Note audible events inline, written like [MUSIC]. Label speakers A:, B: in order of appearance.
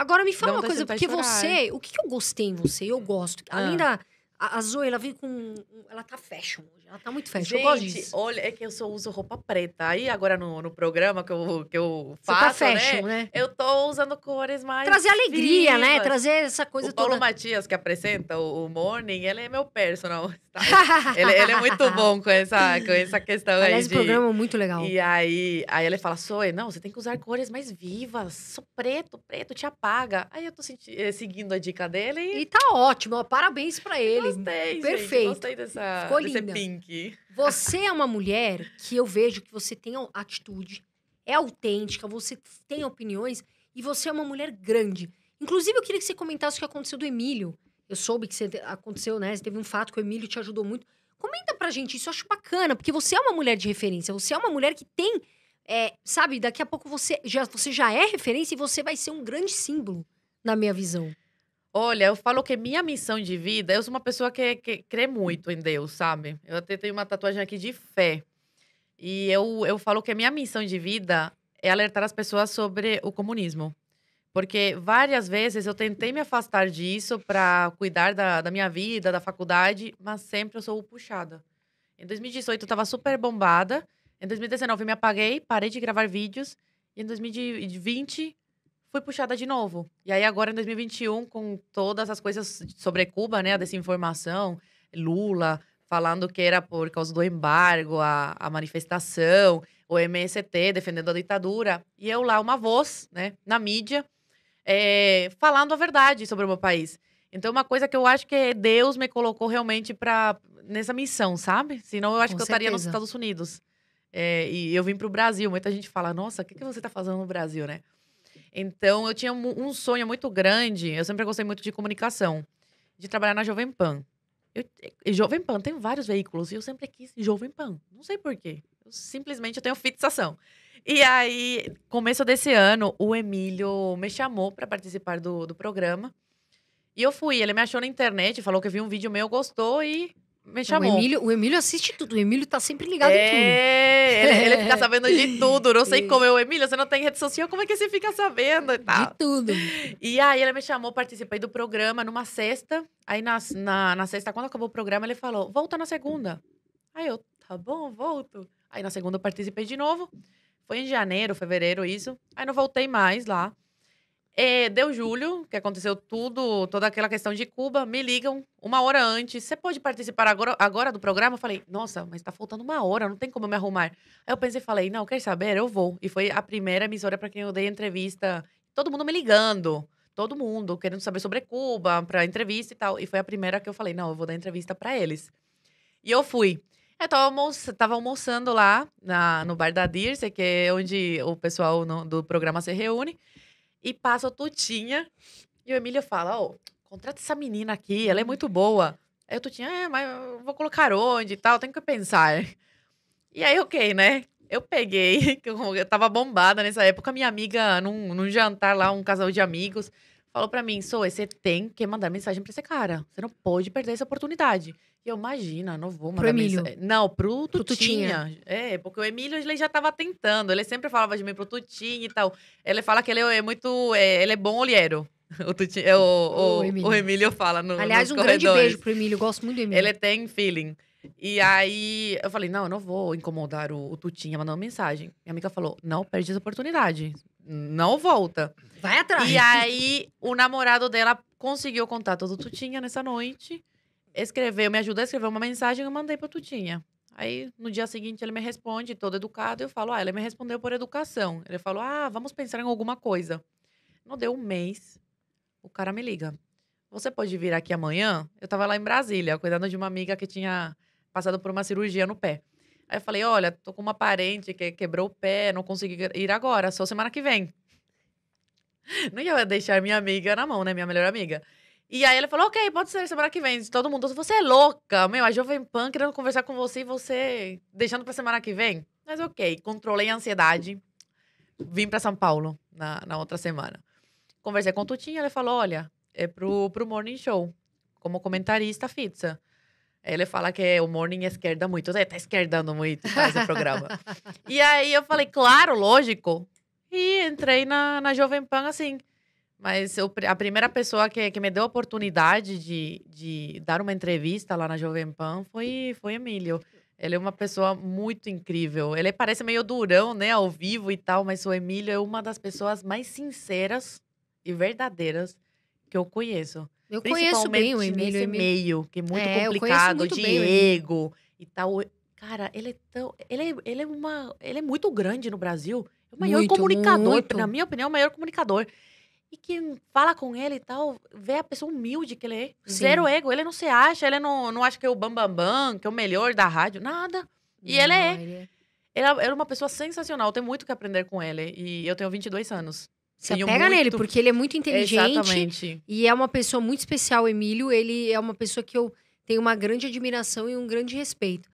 A: Agora me fala uma coisa, porque é. você, o que eu gostei em você, eu gosto, ah. além da a, Zoe, ela vem com. Ela tá fashion hoje. Ela tá muito fashion. Gente, olha, é que eu só uso roupa preta. Aí agora no, no programa que eu, que eu faço. Você tá né, fashion, né? né? Eu tô usando cores mais. Trazer alegria, né? vivas. né? Trazer essa coisa o Paulo Matias, que apresenta o, o Morning, ele é meu personal. [LAUGHS] ele, ele, é muito bom com essa, com essa questão aí. esse de... programa é muito legal. E aí, aí ele fala: Zoe, não, você tem que usar cores mais vivas. Só preto, preto te apaga. Aí eu tô eh, seguindo a dica dele. E, e tá ótimo, ó, parabéns pra ele. Gostei, Perfeito. Gente, gostei dessa, Ficou desse linda. pink. Você é uma mulher que eu vejo que você tem atitude, é autêntica, você tem opiniões e você é uma mulher grande. Inclusive, eu queria que você comentasse o que aconteceu do Emílio. Eu soube que você aconteceu, né? teve um fato que o Emílio te ajudou muito. Comenta pra gente isso, eu acho bacana, porque você é uma mulher de referência, você é uma mulher que tem, é, sabe, daqui a pouco você já, você já é referência e você vai ser um grande símbolo, na minha visão. Olha, eu falo que minha missão de vida, eu sou uma pessoa que, que crê muito em Deus, sabe? Eu até tenho uma tatuagem aqui de fé. E eu, eu falo que minha missão de vida é alertar as pessoas sobre o comunismo. Porque várias vezes eu tentei me afastar disso para cuidar da, da minha vida, da faculdade, mas sempre eu sou puxada. Em 2018 eu estava super bombada. Em 2019 eu me apaguei, parei de gravar vídeos. E em 2020 fui puxada de novo. E aí agora em 2021, com todas as coisas sobre Cuba, né, a desinformação, Lula falando que era por causa do embargo, a, a manifestação, o MST defendendo a ditadura, e eu lá uma voz, né, na mídia, é, falando a verdade sobre o meu país. Então, uma coisa que eu acho que Deus me colocou realmente para nessa missão, sabe? Senão eu acho Com que eu estaria nos Estados Unidos. É, e eu vim para o Brasil. Muita gente fala, nossa, o que, que você está fazendo no Brasil, né? Então, eu tinha um sonho muito grande. Eu sempre gostei muito de comunicação, de trabalhar na Jovem Pan. Eu, Jovem Pan tem vários veículos e eu sempre quis Jovem Pan. Não sei porquê. Eu, simplesmente eu tenho fixação. E aí, começo desse ano, o Emílio me chamou para participar do, do programa. E eu fui. Ele me achou na internet, falou que viu um vídeo meu, gostou e me chamou. O Emílio, o Emílio assiste tudo. O Emílio tá sempre ligado é, em tudo. É, ele, ele fica [LAUGHS] sabendo de tudo. Não sei como eu, é Emílio, você não tem rede social, como é que você fica sabendo e tal? De tudo. E aí ele me chamou, participei do programa numa sexta. Aí na, na, na sexta, quando acabou o programa, ele falou: volta na segunda. Aí eu, tá bom, volto. Aí na segunda eu participei de novo. Foi em janeiro, fevereiro, isso. Aí não voltei mais lá. É, deu julho, que aconteceu tudo, toda aquela questão de Cuba, me ligam uma hora antes. Você pode participar agora, agora do programa? Eu falei, nossa, mas tá faltando uma hora, não tem como me arrumar. Aí eu pensei, falei, não, quer saber? Eu vou. E foi a primeira emissora para quem eu dei entrevista. Todo mundo me ligando, todo mundo querendo saber sobre Cuba, para entrevista e tal. E foi a primeira que eu falei, não, eu vou dar entrevista para eles. E eu fui. Eu tava, almoçando, tava almoçando lá na, no bar da Dirce, que é onde o pessoal no, do programa se reúne e passa Tutinha. E o Emílio fala: Ó, oh, contrata essa menina aqui, ela é uhum. muito boa. Aí o Tutinha, é, mas eu vou colocar onde e tal, tenho que pensar. [LAUGHS] E aí, ok, né? Eu peguei, [LAUGHS] que eu tava bombada nessa época, minha amiga, num, num jantar lá, um casal de amigos, falou para mim: Sou, você tem que mandar mensagem pra esse cara. Você não pode perder essa oportunidade. E eu, imagina, não vou mandar pro Emílio. Mensagem. Não, pro, Tutinha. Tutinha. É, porque o Emílio ele já estava tentando. Ele sempre falava de mim pro Tutinha e tal. Ele fala que ele é muito. É, ele é bom olheiro. [LAUGHS] O, Tutinha, é, o, o, o, Emílio. o Emílio fala no, Aliás, um corredores. grande beijo pro Emílio. Eu gosto muito do Emílio. Ele tem feeling. E aí eu falei, não, eu não vou incomodar o, o Tutinha mandando mensagem. Minha amiga falou, não perde essa oportunidade. Não volta. Vai atrás. E aí o namorado dela conseguiu o contato do Tutinha nessa noite escreveu, me ajudou a escrever uma mensagem eu mandei para Tutinha. Aí, no dia seguinte, ele me responde, todo educado, eu falo, ah, ele me respondeu por educação. Ele falou, ah, vamos pensar em alguma coisa. Não deu um mês, o cara me liga. Você pode vir aqui amanhã? Eu tava lá em Brasília, cuidando de uma amiga que tinha passado por uma cirurgia no pé. Aí eu falei, olha, tô com uma parente que quebrou o pé, não consegui ir agora, só semana que vem. [LAUGHS] Não ia deixar minha amiga na mão, né? Minha melhor amiga. E aí ela falou, ok, pode ser semana que vem. Todo mundo, você é louca, meu, a Jovem Pan querendo conversar com você e você deixando pra semana que vem. Mas ok, controlei a ansiedade. Vim pra São Paulo na, na outra semana. Conversei com o Tutinha, ela falou, olha, é pro, pro Morning Show, como comentarista fixa. Ele fala que é o morning esquerda muito, tá esquerdando muito esse programa. [LAUGHS] e aí eu falei, claro, lógico. E entrei na, na Jovem Pan assim. Mas eu, a primeira pessoa que, que me deu a oportunidade de, de dar uma entrevista lá na Jovem Pan foi, foi Emílio. Ele é uma pessoa muito incrível. Ele parece meio durão, né, ao vivo e tal, mas o Emílio é uma das pessoas mais sinceras e verdadeiras que eu conheço. Eu conheço bem o Emílio. Nesse meio, que é muito é, complicado, Diego e tal. Cara, ele é tão. Ele, é, ele é uma. Ele é muito grande no Brasil. É o maior muito, comunicador. Muito. Na minha opinião, é o maior comunicador e que fala com ele e tal, vê a pessoa humilde que ele é. Sim. Zero ego. Ele não se acha, ele não, não acha que é o bambambam, bam, bam, que é o melhor da rádio, nada. E não, é. ele é. Ele... É, ele é uma pessoa sensacional, tem muito que aprender com ele. E eu tenho 22 anos. Se apega muito... nele, porque ele é muito inteligente. Exatamente. E é uma pessoa muito especial, Emílio. Ele é uma pessoa que eu tenho uma grande admiração e um grande respeito.